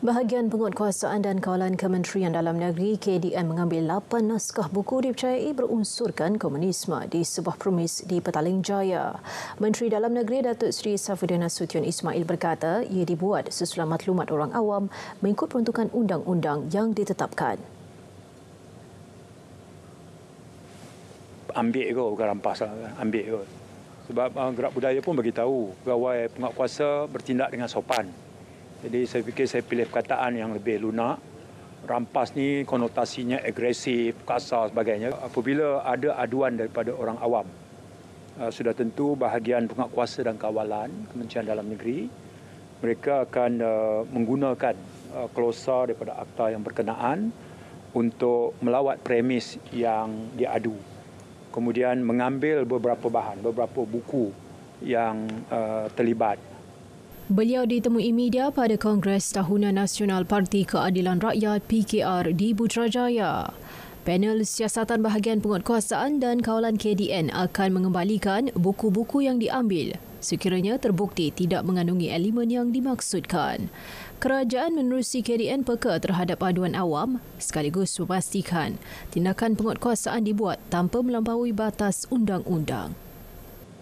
Bahagian penguatkuasaan dan kawalan Kementerian Dalam Negeri KDN mengambil 8 naskah buku dipercayai berunsurkan komunisme di sebuah permis di Petaling Jaya. Menteri Dalam Negeri Datuk Seri Safudina Sution Ismail berkata ia dibuat sesuai maklumat orang awam mengikut peruntukan undang-undang yang ditetapkan. Ambil ke bukan rampas lah, ambil ke. Sebab ah, gerak budaya pun bagi tahu gawai penguatkuasa bertindak dengan sopan. Jadi saya fikir saya pilih perkataan yang lebih lunak. Rampas ni konotasinya agresif, kasar sebagainya. Apabila ada aduan daripada orang awam, uh, sudah tentu bahagian penguatkuasa dan kawalan Kementerian Dalam Negeri, mereka akan uh, menggunakan uh, klausa daripada akta yang berkenaan untuk melawat premis yang diadu. Kemudian mengambil beberapa bahan, beberapa buku yang terlibat Beliau ditemui media pada Kongres Tahunan Nasional Parti Keadilan Rakyat PKR di Putrajaya. Panel Siasatan Bahagian Penguatkuasaan dan Kawalan KDN akan mengembalikan buku-buku yang diambil sekiranya terbukti tidak mengandungi elemen yang dimaksudkan. Kerajaan menerusi KDN peka terhadap aduan awam sekaligus memastikan tindakan penguatkuasaan dibuat tanpa melampaui batas undang-undang.